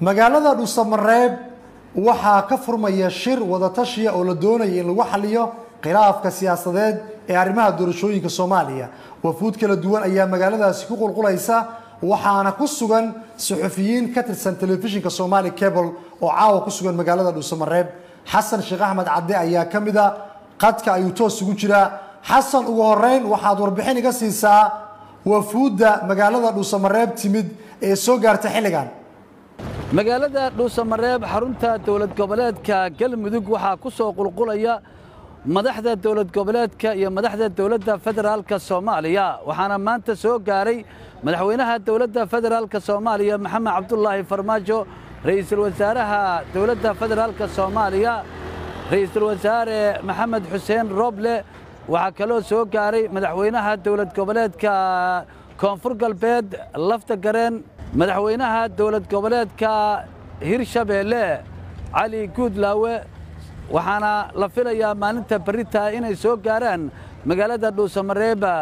magaalada dhuusamareeb waxaa ka furmaya shir wadatashiya oo la doonaya in lagu xaliyo khilaafka siyaasadeed ee arrimaha doorashooyinka soomaaliya wafuud kala duwan ayaa magaaladaasi ku qulqulaysa waxaana ku sugan suxufiyiin ka tirsan telefishinka somaali cable oo caawa ku sugan magaalada dhuusamareeb xasan sheekh axmed cadde ayaa ka mid a qadka ayuu toos ugu jiraa xasan ugu horeyn waxaad warbixin iga siisaa wafuudda magaalada dhuusamareeb timid ee soo gaarta xilligan magaalada dhuusamareeb xarunta dowlad goboleedka galmudug waxaa ku soo qulqulaya madaxda dowlad goboleedka iyo madaxda dowladda federaalka soomaaliya waxaana maanta soo gaaray madaxweynaha dowladda federaalka soomaaliya maxamed cabdulaahi farmaajo ra-iisul wasaaraha dowladda federaalka soomaaliya ra'iisul wasaare maxamed xuseen rooble waxaa kaloo soo gaaray madaxweynaha dowlad goboleedka koonfur galbeed lafta gareen madaxweynaha dowlad goboleedka hirshabeelle cali guudlaawe waxaana la filayaa maalinta berritaa inay soo gaaraan magaalada dhuusamareeba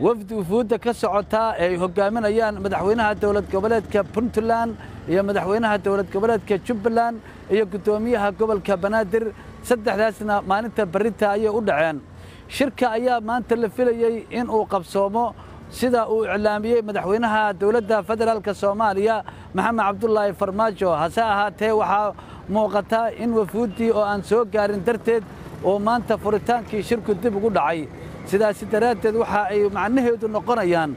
wafdi wufuudda ka socota ee ay hoggaaminayaan madaxweynaha dowlad goboleedka puntland iyo madaxweynaha dowlad goboleedka jubbaland iyo guddoomiyaha gobolka banaadir saddexdaasna maalinta berrinta ayay u dhaceen shirka ayaa maanta la filayey in uu qabsoomo sida uu iclaamiyey madaxweynaha dowladda federaalka soomaaliya maxamed cabdulaahi farmaajo hase ahaatee waxaa muuqataa in wafuuddii oo aan soo gaarin darteed uu maanta furitaankii shirku dib ugu dhacay sidaasi daraaddeed waxa ay macnaheedu noqonayaan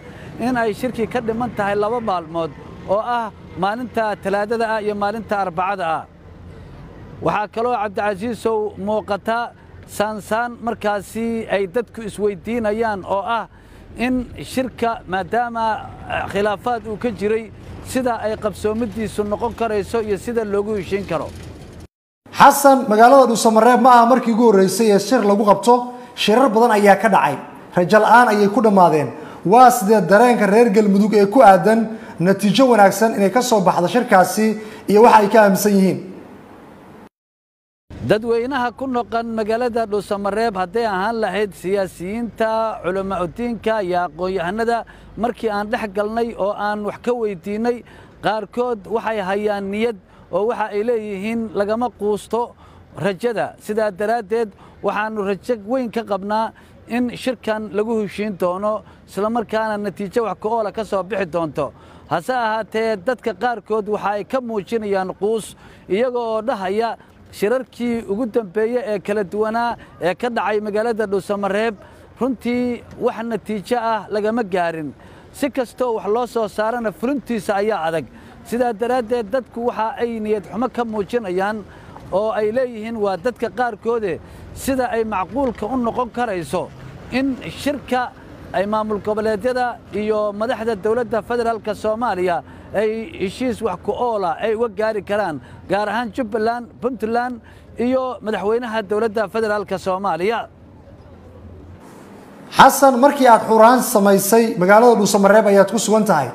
in ay shirkii ka dhiman tahay laba maalmood oo ah maalinta talaadada ah iyo maalinta arbacada ah waxaa kaloo cabdicasiisow muuqata saansaan markaasi ay dadku isweyddiinayaan oo ah in shirka maadaama eh, khilaafaad uu ka jiray sida ay qabsoomaddiisu noqon karayso iyo sida loogu heshiin karo xasan magaalada dhuusamareeb ma aha markii ugu horraysay ee shir lagu qabto shirar badan ayaa ka dhacay rajala'aan ayay ku dhammaadeen waa sidee dareenka reer galmudug ee ku aadan natiijo wanaagsan inay ka soo baxdo shirkaasi iyo waxa ay ka aaminsan yihiin dadweynaha ku noqon magaalada dhuusamareeb hadday ahaan lahayd siyaasiyiinta culamaacudiinka iyo aqoon-yahanada markii aan dhex galnay oo aan wax ka weyddiinnay qaarkood waxay hayaan niyad oo waxa ay leeyihiin lagama quusto rajada sidaa daraaddeed waxaannu rajo weyn ka qabnaa in shirkan lagu heshiin doono isla markaana natiijo wax ka oola ka soo bixi doonto hase ahaatee dadka qaarkood waxa ay ka muujinayaan quus oo dhahaya shirarkii ugu dambeeye ee kala duwanaa ee ka dhacay magaalada dhuusamareeb runtii wax natiijo ah lagama gaarin si kastoo wax loo soo saarana fulintiisa ayaa adag sidaa daraaddeed dadku waxa ay niyad xumo ka muujinayaan oo ay leeyihiin waa dadka qaarkoode sida ay macquulka u noqon karayso in shirka ay maamul goboleedyada iyo madaxda dowladda federaalka soomaaliya ay heshiis wax ku oola ay uga gaari karaan gaar ahaan jubbaland puntland iyo madaxweynaha dowladda federaalka soomaaliya xasan markii aad xuraan samaysay magaalada dhuusamareeb ayaad ku sugan tahay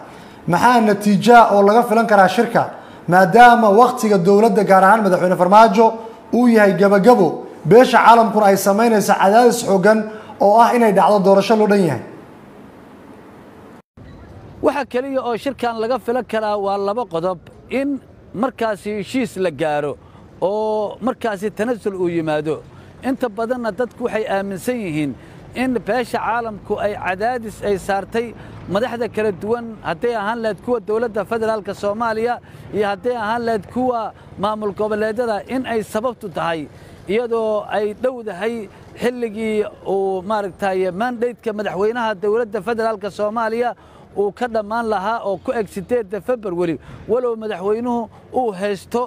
maxaa natiijaa oo laga filan karaa shirka maadaama wakhtiga dowladda gaar ahaan madaxweyne farmaajo uu yahay gabagabo beesha caalamkuna ay samaynaysa cadaadis xoogan oo ah inay dhacdo doorasho loo dhan yahay waxa keliya oo shirkan laga filan karaa waa laba qodob in markaasi heshiis la gaaro oo markaasi tanasul uu yimaado inta badanna dadku waxay aaminsan yihiin in beesha caalamku ay cadaadis ay saartay madaxda kala duwan hadday ahaan lahayd kuwa dowladda federaalka soomaaliya iyo hadday ahaan lahayd kuwa maamul goboleedyada in ay sababtu tahay iyadoo ay dhowdahay xilligii uu maaragtay maandaydka madaxweynaha dawladda federaalk soomaaliya uu ka dhammaan lahaa oo ku eg sideedda februari walow madaxweynuhu uu haysto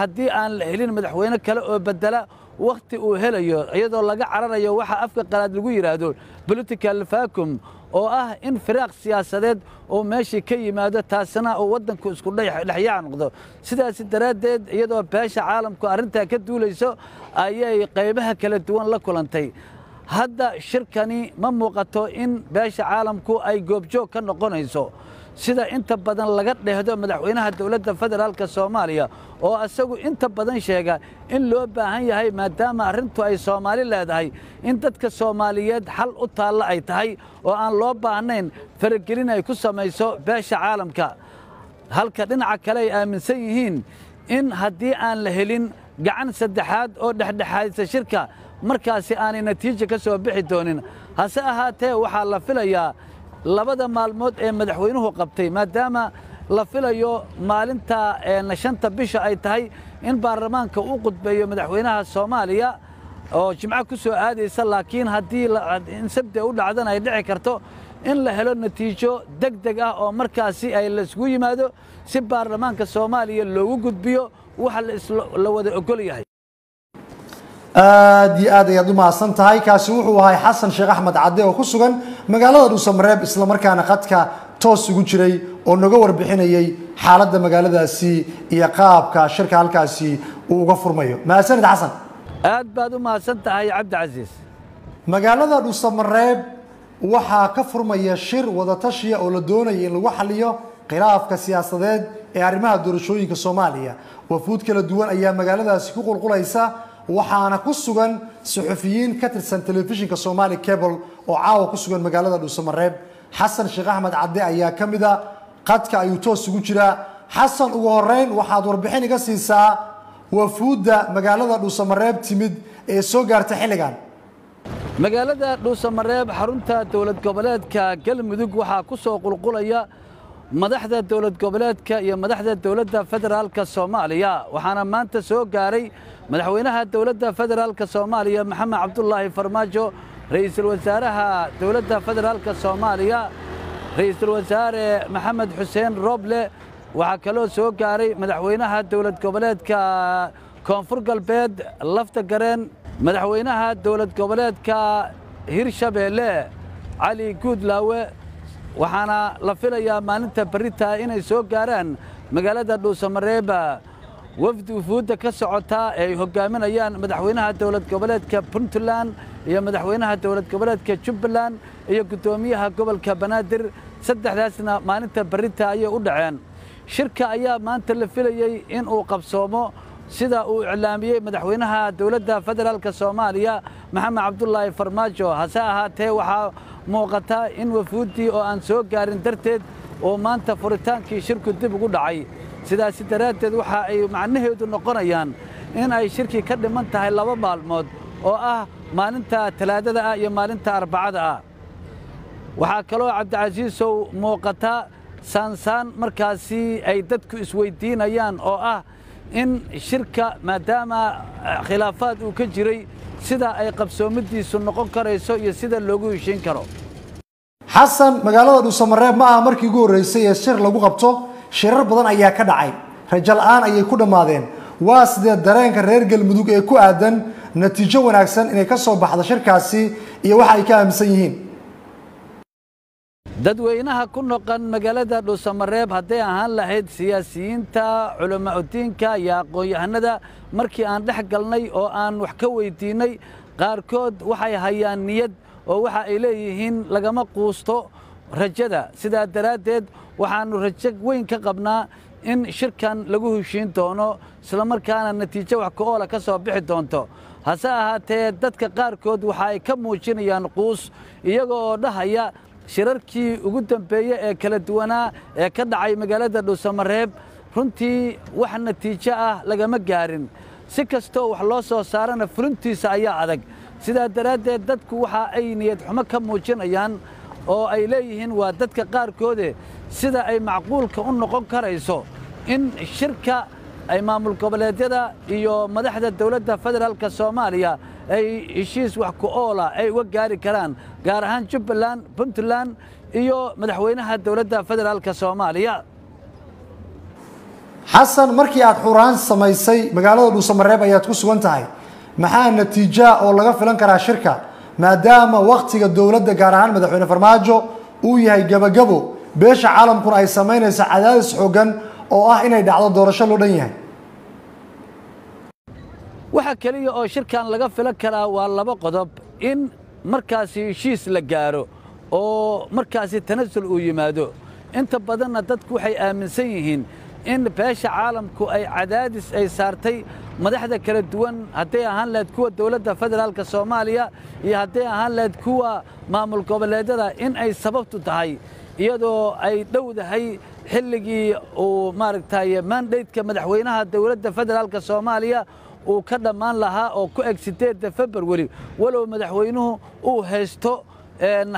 haddii aan la helin madaxweyne kale oo bedela wakhti uu helayo iyadoo laga cararayo waxa afka qalaad lagu yidhaahdo political vacuum oo ah in firaaq siyaasadeed uu meeshii ka yimaado taasina uu waddanku isku dhexyaac noqdo sidaasi daraaddeed iyadoo beesha caalamku arrintaa ka duulayso ayay qaybaha kala duwan la kulantay hadda shirkani ma muuqato in beesha caalamku ay goobjoog ka noqonayso sida inta badan laga dheehdo madaxweynaha dowladda federaalka soomaaliya oo isagu inta badan sheega in loo baahan yahay maadaama arrintu ay soomaali leedahay in dadka soomaaliyeed xal u taalla ay tahay oo aan loo baahnayn faragelin ay ku samayso beesha caalamka halka dhinaca kale ay aaminsan yihiin in haddii aan la helin gacan saddexaad oo dhexdhexaadisa shirka markaasi aanay natiija ka soo bixi doonin hase ahaatee waxaa la filayaa labada maalmood ee madaxweynuhu qabtay maadaama la filayo maalinta shanta bisha ay tahay in baarlamaanka uu qudbeeyo madaxweynaha soomaaliya oo jimco ku soo aadaysa laakiin haddii in sabti u dhacdana ay dhici karto in la helo natiijo deg deg ah oo markaasi ay laisgu yimaado si baarlamaanka soomaaliya loogu gudbiyo waxa la wada ogol yahay aad iyo aad ayaad u mahadsan tahay kaasi wuxuu ahay xasan sheekh axmed cadde oo ku sugan magaalada dhuusamareeb islamarkaana qadka toos ugu jiray oo naga warbixinayay xaaladda magaaladaasi iyo qaabka shirka halkaasi uu uga furmayo mahadsanid xasan aad baad u mahadsan tahay cabdicasiis magaalada dhuusamareeb waxaa ka furmaya shir wadatashiya oo la doonaya in lagu xaliyo khilaafka siyaasadeed ee arrimaha doorashooyinka soomaaliya wafuud kala duwan ayaa magaaladaasi ku qulqulaysa waxaana ku sugan suxufiyiin ka tirsan telefishinka somali cable oo caawa ku sugan magaalada dhuusamareeb xasan sheekh axmed cadde ayaa ka mid a qadka ayuu toos ugu jiraa xasan ugu horeyn waxaad warbixin iga siisaa wafuudda magaalada dhuusamareeb timid ee soo gaarta xilligan magaalada dhuusamareeb xarunta dowlad goboleedka galmudug waxaa ku soo qulqulaya madaxda dowlad goboleedka iyo madaxda dowladda federaalka soomaaliya waxaana maanta soo gaaray madaxweynaha dowladda federaalka soomaaliya maxamed cabdulaahi farmaajo ra'iisul wasaaraha dowladda federaalka soomaaliya ra'iisul wasaare maxamed xuseen rooble waxaa kaloo soo gaaray madaxweynaha dowlad goboleedka koonfur galbeed lafta gareen madaxweynaha dowlad goboleedka hirshabeelle cali guudlaawe waxaana la filayaa maalinta berita inay soo gaaraan magaalada dhuusamareeba wafdi wufuudda ka socotaa ee ay hogaaminayaan madaxweynaha dowlad goboleedka puntland iyo madaxweynaha dowlad goboleedka jubbaland iyo guddoomiyaha gobolka banaadir saddexdaasna maalinta barrinta ayay u dhaceen shirka ayaa maanta la filayey in uu qabsoomo sida uu iclaamiyey madaxweynaha dowladda federaalka soomaaliya maxamed cabdulaahi farmaajo hase ahaatee waxaa muuqataa in wafuuddii oo aan soo gaarin darteed uu maanta furitaankii shirku dib ugu dhacay sidaasi daraaddeed waxa ay macnaheedu noqonayaan in ay shirkii ka dhiman tahay laba maalmood oo ah maalinta talaadada ah iyo maalinta arbacada ah waxaa kaloo cabdicasiisow muuqata saansaan markaasi ay dadku isweyddiinayaan oo ah in shirka maadaama eh, khilaafaad uu ka jiray sida ay qabsoomaddiisu noqon karayso iyo sida loogu heshiin karo xasan magaalada dhuusamareeb ma aha markii ugu horraysay ee shir lagu qabto shirar badan ayaa ka dhacay rajala'aan ayay ku dhammaadeen waa sidee dareenka reer galmudug ee ku aadan natiijo wanaagsan inay ka soo baxdo shirkaasi iyo waxa ay ka aaminsan yihiin dadweynaha ku noqon magaalada dhuusamareeb hadday ahaan lahayd siyaasiyiinta culamaudiinka iyo aqoon-yahanada markii aan dhex galnay oo aan wax ka weydiinnay qaarkood waxay hayaan niyad oo waxa ay leeyihiin lagama quusto rajada sidaa daraaddeed waxaannu rajo weyn ka qabnaa in shirkan lagu heshiin doono islamarkaana natiijo wax ka-oola ka soo bixi doonto hase ahaatee dadka qaarkood waxa ay ka muujinayaan quus iyaga oo dhahaya shirarkii ugu dambeeye ee kala duwanaa ee ka dhacay magaalada dhuusamareeb runtii wax natiijo ah lagama gaarin si kastoo wax loo soo saarana fulintiisa ayaa adag sidaa daraaddeed dadku waxa ay niyad xumo ka muujinayaan oo ay leeyihiin waa dadka qaarkoode sida ay macquulka u noqon karayso in shirka ay maamul goboleedyada iyo madaxda dowladda federaalka soomaaliya ay heshiis wax ku oola ay uga gaari karaan gaar ahaan jubbaland puntland iyo madaxweynaha dowladda federaalka soomaaliya xasan markii aad xuraan samaysay magaalada dhuusamareeb ayaad ku sugan tahay maxaa natiijaa oo laga filan karaa shirka maadaama waktiga dowladda gaar ahaan madaxweyne farmaajo uu yahay gebagabo beesha caalamkuna ay samaynaysa cadaadis xoogan oo ah inay dhacdo doorasho loo dhan yahay waxa keliya oo shirkan laga filan karaa waa laba qodob in markaasi heshiis la gaaro oo markaasi tanasul uu yimaado inta badanna dadku waxay aaminsan yihiin in beesha caalamku ay cadaadis ay saartay madaxda kala duwan hadday ahaan lahayd kuwa dowladda federaalka soomaaliya iyo hadday ahaan lahayd kuwa maamul goboleedyada in ay sababtu tahay iyadoo ay dhowdahay xilligii uu maaragtay mandaydka madaxweynaha dowladda federaalka soomaaliya uu ka dhammaan lahaa oo ku eg siddeedda februari walow madaxweynuhu uu haysto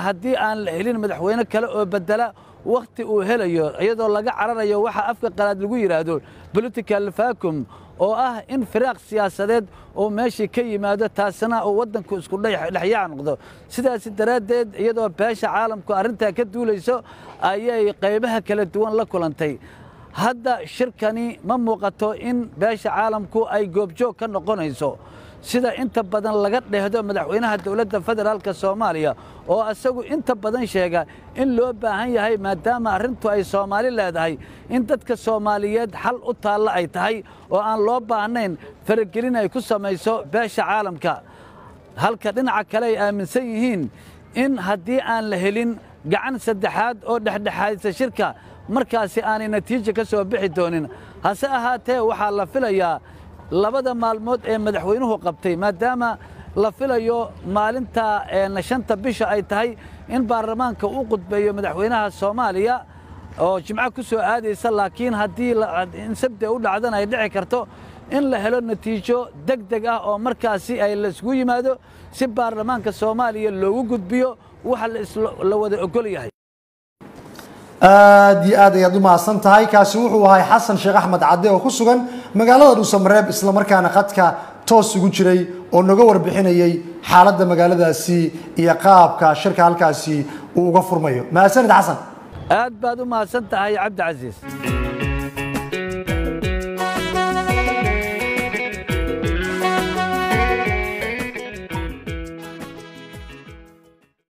haddii aan la helin madaxweyne kale oo beddela wakhti uu helayo iyadoo laga cararayo waxa afka qalaad lagu yidhaahdo political vacuum oo ah in firaaq siyaasadeed uu meeshii ka yimaado taasina uu waddanku isku dhexyaac noqdo sidaasi daraaddeed iyadoo beesha caalamku arrintaa ka duulayso ayay qaybaha kala duwan la kulantay hadda shirkani ma muuqato in beesha caalamku ay goobjoog ka noqonayso sida inta badan laga dheehdo madaxweynaha dowladda federaalka soomaaliya oo isagu inta badan sheega in loo baahan yahay maadaama arrintu ay soomaali leedahay in dadka soomaaliyeed xal u taalla ay tahay oo aan loo baahnayn faragelin ay ku samayso beesha caalamka halka dhinaca kale ay aaminsan yihiin in haddii aan la helin gacan saddexaad oo dhexdhexaadisa shirka markaasi aanay natiijo ka soo bixi doonin hase ahaatee waxaa la filayaa labada maalmood ee madaxweynuhu qabtay maadaama la filayo maalinta shanta bisha ay tahay in baarlamaanka uu qudbeeyo madaxweynaha soomaaliya oo jimco ku soo aadaysa laakiin haddii in insabte u dhacdan ay dhici karto in la helo natiijo deg deg ah oo markaasi ay laisgu yimaado si baarlamaanka soomaaliya loogu gudbiyo waxa la wada ogol yahay aad iyo aad ayaad u mahadsan tahay kaasi wuxuu ahay xasan sheekh axmed cadde oo ku sugan magaalada dhuusamareeb islamarkaana qadka toos ugu jiray oo naga warbixinayay xaaladda magaaladaasi iyo qaabka shirka halkaasi uu uga furmayo mahadsanid xasan aad baad u mahadsan tahay cabdi